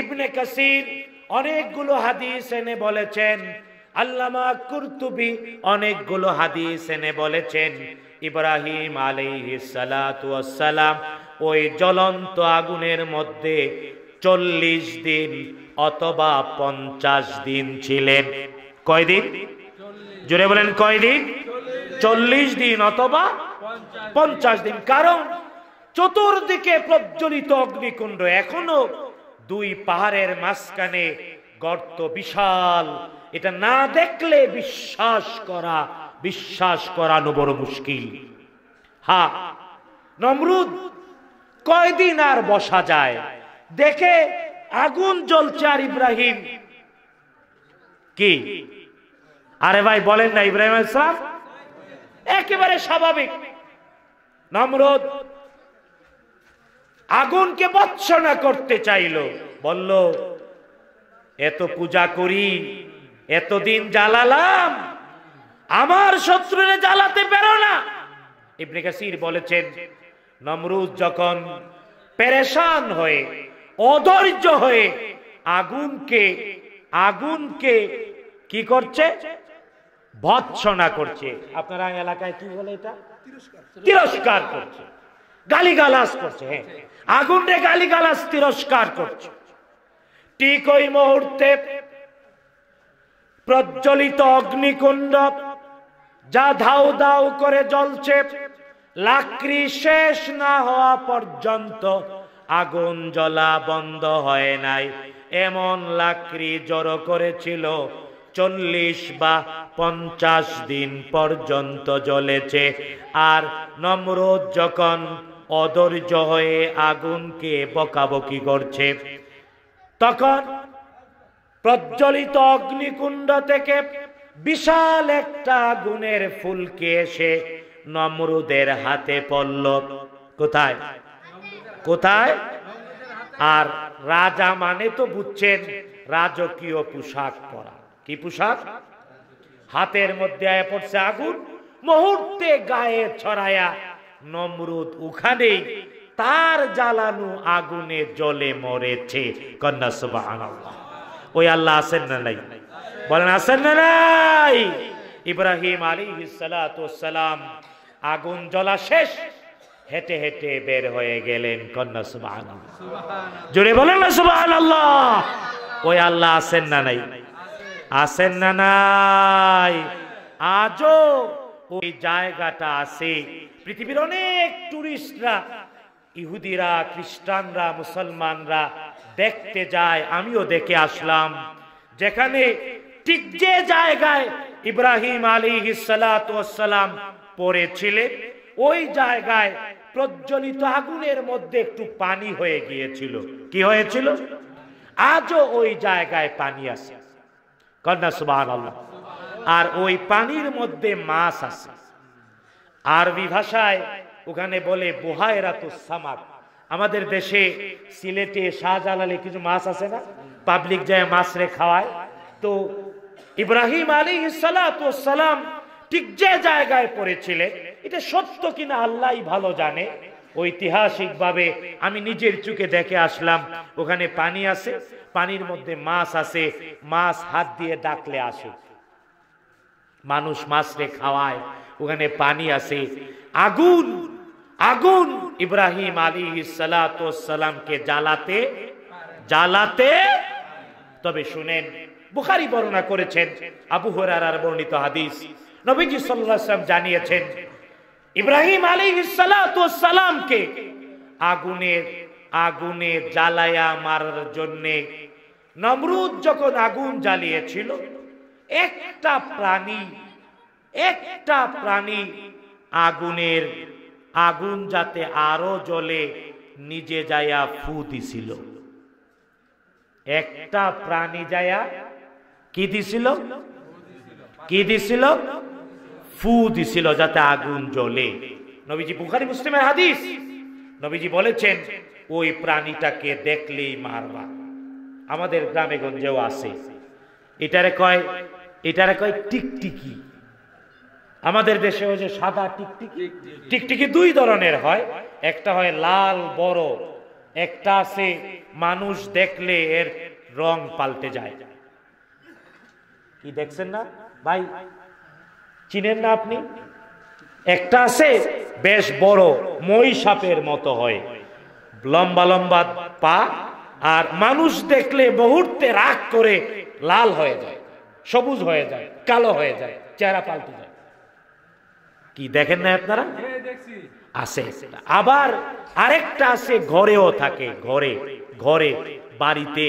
ইবনে কাসির অনেকগুলো হাদিস এনে বলেছেন আল্লামা কুরতুবি অনেকগুলো হাদিস এনে বলেছেন ইব্রাহিম ওই জ্বলন্ত আগুনের মধ্যে চল্লিশ দিন অথবা পঞ্চাশ দিন ছিলেন কয়দিন জুড়ে বলেন কয়দিন চল্লিশ দিন অথবা পঞ্চাশ দিন কারণ চতুর্দিকে প্রজ্বলিত অগ্নিকুণ্ড এখনো দুই পাহাড়ের মাঝখানে গর্ত বিশাল এটা না দেখলে বিশ্বাস করা বিশ্বাস করানো বড় মুশকিল হা নমরুদ কয়দিন আর বসা যায় দেখে আগুন জ্বলছে আর ইব্রাহিম কি আরে ভাই বলেন না ইব্রাহিম সাহ একেবারে স্বাভাবিক নমরুদ আগুনকে বৎসনা করতে চাইল বলল এত পূজা করি এতদিন জ্বালালাম আমার শত্রুরে জ্বালাতে পারো না ইবনে কাসির বলেছেন নমরুদ যখন পেরেশান হয়ে অধৈর্য হয়ে আগুনকে আগুনকে কি করছে ভৎসনা করছে আপনারা এলাকায় কি বলে এটা তিরস্কার তিরস্কার করছে গালি গালাস করছে হ্যাঁ। আগুন রে গালি গালাস তিরস্কার করছে ঠিক ওই মুহূর্তে প্রজ্বলিত অগ্নিকুণ্ড যা ধাউ দাউ করে জ্বলছে লাকড়ি শেষ না হওয়া পর্যন্ত আগুন জ্বলা বন্ধ হয় নাই এমন লাকড়ি জড়ো করেছিল চল্লিশ বা পঞ্চাশ দিন পর্যন্ত জ্বলেছে আর নমরুদ যখন অধৈর্য হয়ে আগুনকে বকাবকি করছে তখন প্রজ্বলিত অগ্নিকুণ্ড থেকে বিশাল একটা আগুনের ফুলকে এসে নমরুদের হাতে পড়ল কোথায় কোথায় আর রাজা মানে তো বুঝছেন রাজকীয় পোশাক পরা কি পোশাক হাতের মধ্যে পড়ছে আগুন মুহূর্তে গায়ে ছড়ায়া নমরুদ ওখানে তার জ্বালানো আগুনে জলে মরেছে কন্যা সুবাহ ওই আল্লাহ আসেন না নাই বলেন আসেন না নাই ইব্রাহিম আলী সালাম আগুন জ্বলা শেষ হেঁটে হেঁটে বের হয়ে গেলেন কন্যা সুবাহ জোরে বলেন না সুবাহ আল্লাহ ওই আল্লাহ আসেন না নাই আছেন না নাই আজও ওই জায়গাটা আছে পৃথিবীর অনেক টুরিস্টরা ইহুদিরা খ্রিস্টানরা মুসলমানরা দেখতে যায় আমিও দেখে আসলাম যেখানে ঠিক যে জায়গায় ইব্রাহিম আলী হিসালাম পড়েছিলেন ওই জায়গায় প্রজ্বলিত আগুনের মধ্যে একটু পানি হয়ে গিয়েছিল কি হয়েছিল আজও ওই জায়গায় পানি আছে কন্যা সুবাহ আর ওই পানির মধ্যে মাছ আছে আরবি ভাষায় ওখানে বলে তো সামাক আমাদের দেশে সিলেটে শাহজালালে কিছু মাছ আছে না পাবলিক যায় মাছ রে খাওয়ায় তো ইব্রাহিম আলী সালাম ঠিক যে জায়গায় পড়েছিলেন এটা সত্য কিনা আল্লাহ ভালো জানে ঐতিহাসিকভাবে আমি নিজের চোখে দেখে আসলাম ওখানে পানি আছে পানির মধ্যে মাছ আছে মাছ হাত দিয়ে ডাকলে আসে মানুষ মাছ রে খাওয়ায় ওখানে পানি আছে আগুন আগুন ইব্রাহিম আলী সালামকে জ্বালাতে জ্বালাতে তবে শুনেন বুখারি বর্ণনা করেছেন আবু হরার বর্ণিত হাদিস নবীজি সাল্লাম জানিয়েছেন ইব্রাহিম আলী সালামকে আগুনের আগুনে জ্বালায়া মারার জন্যে নমরুদ যখন আগুন জ্বালিয়েছিল একটা প্রাণী একটা প্রাণী আগুনের আগুন যাতে আরো জলে নিজে যায়া ফু দিছিল একটা প্রাণী যায়া কি দিছিল কি দিছিল ফু দিছিল যাতে আগুন জ্বলে নবীজি বুখারি মুসলিমের হাদিস নবীজি বলেছেন ওই প্রাণীটাকে দেখলেই মারবা আমাদের গ্রামে গঞ্জেও আছে এটারে কয় এটারে কয় টিকটিকি আমাদের দেশে ওই যে সাদা টিকটিকি টিকটিকি দুই ধরনের হয় একটা হয় লাল বড় একটা আছে মানুষ দেখলে এর রং পাল্টে যায় কি দেখছেন না ভাই চিনেন না আপনি একটা আছে বেশ বড় মই সাপের মতো হয় লম্বা লম্বা পা আর মানুষ দেখলে মুহূর্তে রাগ করে লাল হয়ে যায় সবুজ হয়ে যায় কালো হয়ে যায় চেহারা পাল্টে যায় কি দেখেন না আপনারা হ্যাঁ, আছে আবার আরেকটা আছে ঘরেও থাকে ঘরে ঘরে বাড়িতে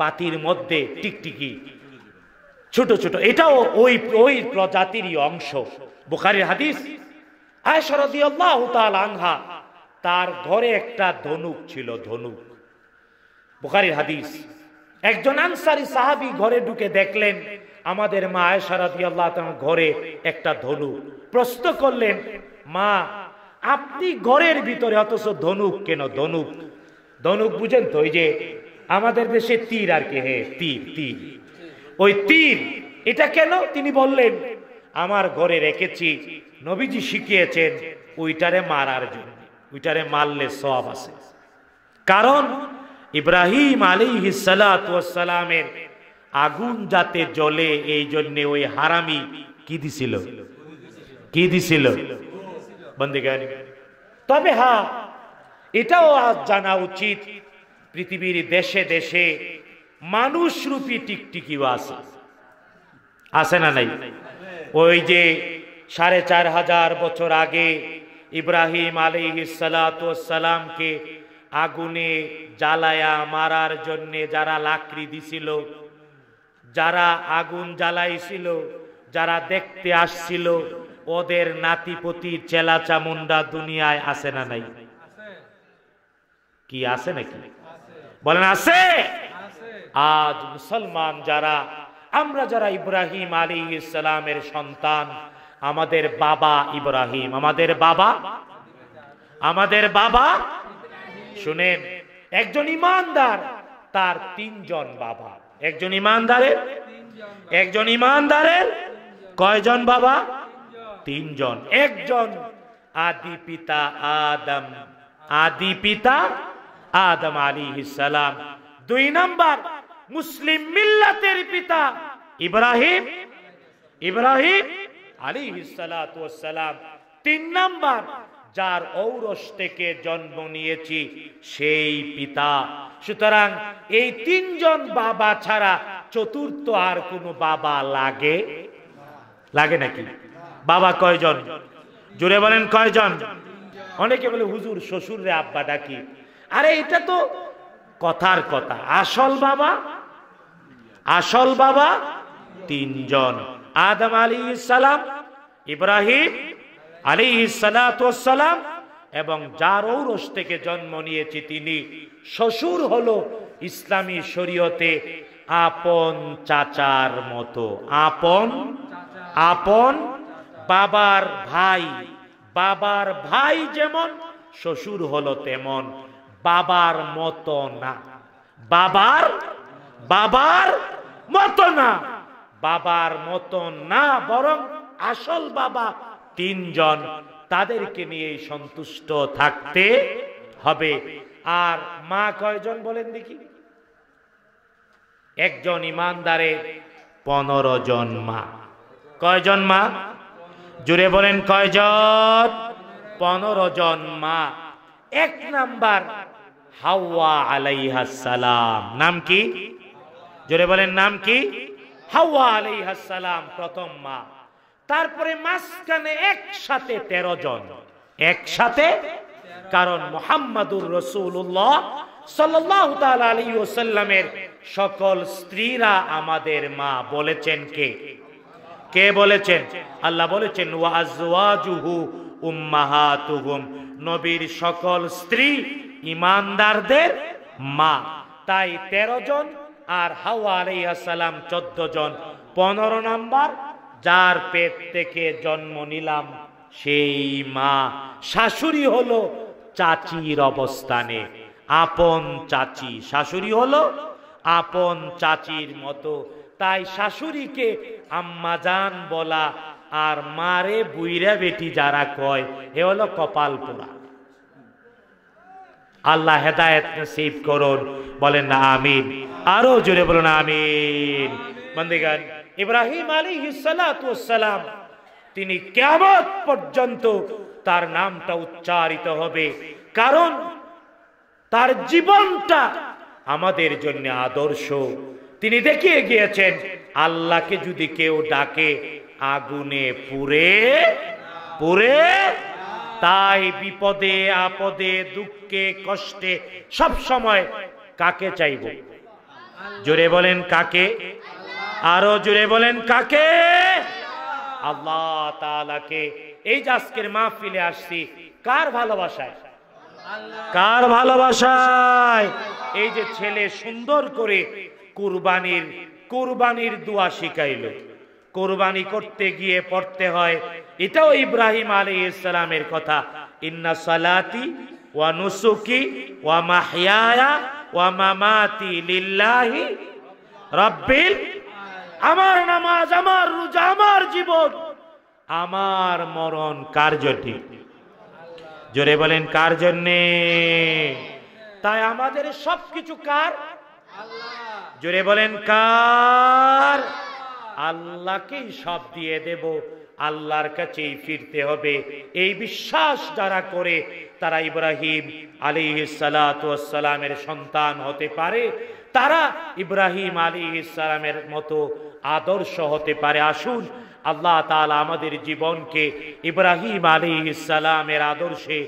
বাতির মধ্যে টিকটিকি ছোট ছোট এটাও ওই ওই প্রজাতিরই অংশ বুখারির হাদিস আনহা তার ঘরে একটা ধনুক ছিল ধনুক বুখারির হাদিস একজন আনসারি সাহাবি ঘরে ঢুকে দেখলেন আমাদের মা আয়সারাদি আল্লাহ ঘরে একটা ধনু প্রশ্ন করলেন মা আপনি ঘরের ভিতরে অথচ ধনুক কেন ধনুক ধনুক বুঝেন তো ওই যে আমাদের দেশে তীর আর কি হ্যাঁ তীর তীর ওই তীর এটা কেন তিনি বললেন আমার ঘরে রেখেছি নবীজি শিখিয়েছেন ওইটারে মারার জন্য ওইটারে মারলে সব আছে কারণ ইব্রাহিম আলী হিসালামের আগুন যাতে জলে এই জন্য ওই হারামি কি দিছিল কি দিছিল তবে হ্যাঁ এটাও আজ জানা উচিত পৃথিবীর দেশে দেশে মানুষরূপী টিকটিকিও আছে আছে না নাই ওই যে সাড়ে চার হাজার বছর আগে ইব্রাহিম আলী সালামকে আগুনে জ্বালায়া মারার জন্যে যারা লাকড়ি দিছিল যারা আগুন জ্বালাইছিল যারা দেখতে আসছিল ওদের নাতিপতি চেলা চামুন্ডা দুনিয়ায় আছে না নাই কি আছে নাকি বলেন আছে আজ মুসলমান যারা আমরা যারা ইব্রাহিম আলী ইসলামের সন্তান আমাদের বাবা ইব্রাহিম আমাদের বাবা আমাদের বাবা শুনেন একজন ইমানদার তার তিনজন বাবা একজন ইমানদারের একজন ইমানদারের কয়জন বাবা তিনজন একজন আদি পিতা আদম আদি পিতা আদম আলী ইসালাম দুই নাম্বার মুসলিম মিল্লাতের পিতা ইব্রাহিম ইব্রাহিম আলী সালাম তিন নাম্বার যার ঔরস থেকে জন্ম নিয়েছি সেই পিতা সুতরাং এই তিনজন বাবা ছাড়া চতুর্থ আর কোনো বাবা লাগে লাগে নাকি বাবা কয়জন জুড়ে বলেন কয়জন অনেকে বলে হুজুর শ্বশুর রে আব্বা ডাকি আরে এটা তো কথার কথা আসল বাবা আসল বাবা তিনজন আদম আলী ইসালাম ইব্রাহিম আলী সালাম এবং যার ঔরস থেকে জন্ম নিয়েছি তিনি শ্বশুর হলো ইসলামী শরীয়তে আপন চাচার মতো আপন আপন বাবার ভাই বাবার ভাই যেমন শ্বশুর হলো তেমন বাবার মতো না বাবার বাবার মতো না বাবার মতো না বরং আসল বাবা তিনজন তাদেরকে নিয়ে সন্তুষ্ট থাকতে হবে আর মা কয়জন বলেন দেখি একজন ইমানদারে পনেরো জন মা কয়জন মা জুড়ে বলেন কয়জন পনেরো জন মা এক নাম্বার হাওয়া আলাইহাসালাম নাম কি জোরে বলেন নাম কি হাওয়া আলাইহাসালাম প্রথম মা তারপরে মাঝখানে একসাথে তেরো জন একসাথে কারণ মোহাম্মদুর রসুল্লাহ সাল্লামের সকল স্ত্রীরা আমাদের মা বলেছেন কে কে বলেছেন আল্লাহ বলেছেন নবীর সকল স্ত্রী ইমানদারদের মা তাই তেরো জন আর হাওয়া সালাম চোদ্দ জন পনেরো নাম্বার যার পেট থেকে জন্ম নিলাম সেই মা শাশুড়ি হলো চাচির অবস্থানে আপন চাচি শাশুড়ি হলো আপন চাচির মতো তাই শাশুড়িকে আম্মাজান বলা আর মারে বুইরা বেটি যারা কয় এ হলো কপাল পোড়া আল্লাহ হেদায়ত সেভ করুন বলেন না আমিন আরো জোরে বলুন আমিন বন্দিগান ইব্রাহিম আলী হিসালাম তিনি কেমন পর্যন্ত তার নামটা উচ্চারিত হবে কারণ তার জীবনটা আমাদের জন্য আদর্শ তিনি দেখিয়ে গিয়েছেন আল্লাহকে যদি কেউ ডাকে আগুনে পুরে পুরে তাই বিপদে আপদে দুঃখে কষ্টে সব সময় কাকে চাইব জোরে বলেন কাকে আরো জুড়ে বলেন কাকে আল্লাহ তালাকে এই যে আজকের ফিলে আসছি কার ভালোবাসায় কার ভালোবাসায় এই যে ছেলে সুন্দর করে কুরবানির কুরবানির দোয়া শিখাইল কোরবানি করতে গিয়ে পড়তে হয় এটাও ইব্রাহিম আলী ইসলামের কথা ইন্না সালাতি ওয়া নুসুকি ওয়া মাহিয়ায়া ওয়া মামাতি লিল্লাহি রাব্বিল আমার নামাজ আমার রোজা আমার জীবন আমার মরণ কার জন্য জোরে বলেন কার জন্যে তাই আমাদের সবকিছু কার জোরে বলেন কার আল্লাহকেই সব দিয়ে দেব আল্লাহর কাছেই ফিরতে হবে এই বিশ্বাস যারা করে তারা ইব্রাহিম আলী সালাতামের সন্তান হতে পারে তারা ইব্রাহিম আলী ইসলামের মতো আদর্শ হতে পারে আসুন আল্লাহ তালা আমাদের জীবনকে ইব্রাহিম আলী ইসালামের আদর্শে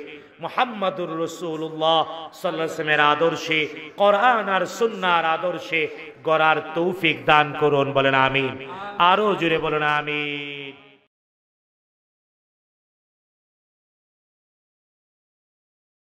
মোহাম্মদুর রসুল্লাহ সাল্লামের আদর্শে কোরআন আর সুন্নার আদর্শে গড়ার তৌফিক দান করুন বলেন আমিন আরো জুড়ে বলেন আমিন